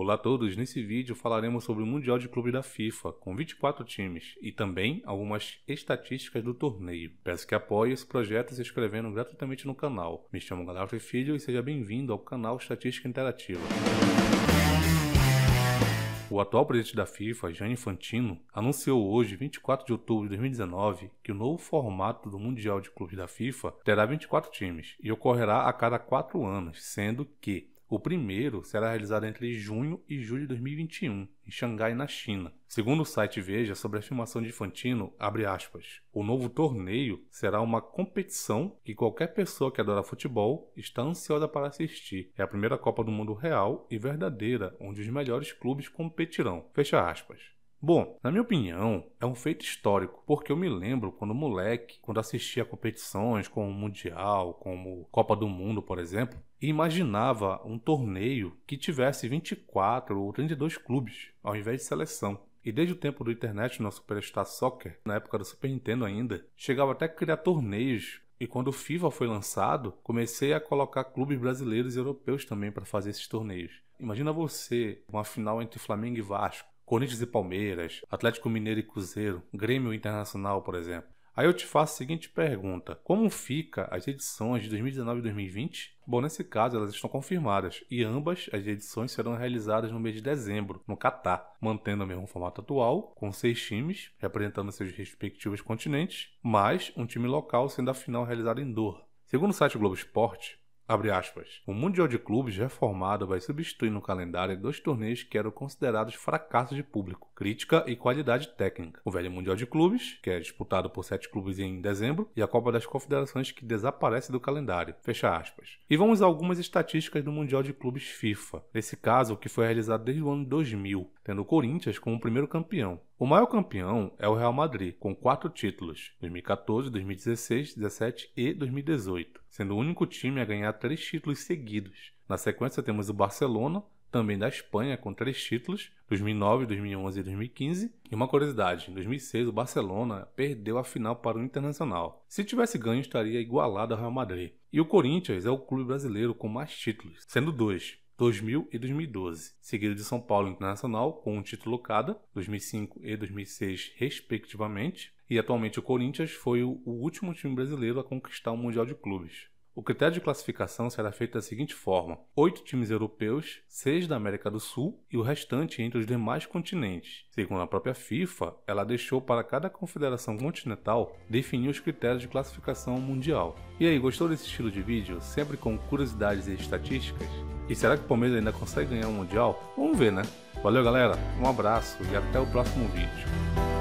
Olá a todos, nesse vídeo falaremos sobre o Mundial de Clube da FIFA, com 24 times, e também algumas estatísticas do torneio. Peço que apoie esse projeto se inscrevendo gratuitamente no canal. Me chamo Galafre Filho e seja bem-vindo ao canal Estatística Interativa. O atual presidente da FIFA, Gianni Infantino, anunciou hoje, 24 de outubro de 2019, que o novo formato do Mundial de Clubes da FIFA terá 24 times e ocorrerá a cada 4 anos, sendo que o primeiro será realizado entre junho e julho de 2021, em Xangai, na China. Segundo o site Veja, sobre a filmação de Fantino, aspas, o novo torneio será uma competição que qualquer pessoa que adora futebol está ansiosa para assistir. É a primeira Copa do Mundo real e verdadeira, onde os melhores clubes competirão. Fecha aspas. Bom, na minha opinião, é um feito histórico, porque eu me lembro quando moleque, quando assistia competições como o Mundial, como Copa do Mundo, por exemplo, e imaginava um torneio que tivesse 24 ou 32 clubes, ao invés de seleção. E desde o tempo do internet, no Superstar Soccer, na época do Super Nintendo ainda, chegava até a criar torneios e quando o FIFA foi lançado, comecei a colocar clubes brasileiros e europeus também para fazer esses torneios. Imagina você, uma final entre Flamengo e Vasco. Corinthians e Palmeiras, Atlético Mineiro e Cruzeiro, Grêmio Internacional, por exemplo. Aí eu te faço a seguinte pergunta: como fica as edições de 2019 e 2020? Bom, nesse caso elas estão confirmadas e ambas as edições serão realizadas no mês de dezembro, no Catar, mantendo o mesmo formato atual, com seis times representando seus respectivos continentes, mas um time local sendo a final realizada em Doha. Segundo o site Globo Esporte, o Mundial de Clubes reformado vai substituir no calendário dois torneios que eram considerados fracassos de público, crítica e qualidade técnica. O velho Mundial de Clubes, que é disputado por sete clubes em dezembro, e a Copa das Confederações, que desaparece do calendário. Fecha aspas. E vamos a algumas estatísticas do Mundial de Clubes FIFA. Nesse caso, que foi realizado desde o ano 2000, tendo o Corinthians como o primeiro campeão. O maior campeão é o Real Madrid, com quatro títulos: 2014, 2016, 2017 e 2018, sendo o único time a ganhar três títulos seguidos. Na sequência, temos o Barcelona, também da Espanha, com três títulos, 2009, 2011 e 2015. E uma curiosidade, em 2006 o Barcelona perdeu a final para o Internacional. Se tivesse ganho, estaria igualado ao Real Madrid. E o Corinthians é o clube brasileiro com mais títulos, sendo dois. 2000 e 2012, seguido de São Paulo Internacional com um título cada, 2005 e 2006 respectivamente, e atualmente o Corinthians foi o último time brasileiro a conquistar o Mundial de Clubes. O critério de classificação será feito da seguinte forma: oito times europeus, seis da América do Sul e o restante entre os demais continentes. Segundo a própria FIFA, ela deixou para cada confederação continental definir os critérios de classificação mundial. E aí, gostou desse estilo de vídeo, sempre com curiosidades e estatísticas? E será que o Palmeiras ainda consegue ganhar o Mundial? Vamos ver, né? Valeu, galera. Um abraço e até o próximo vídeo.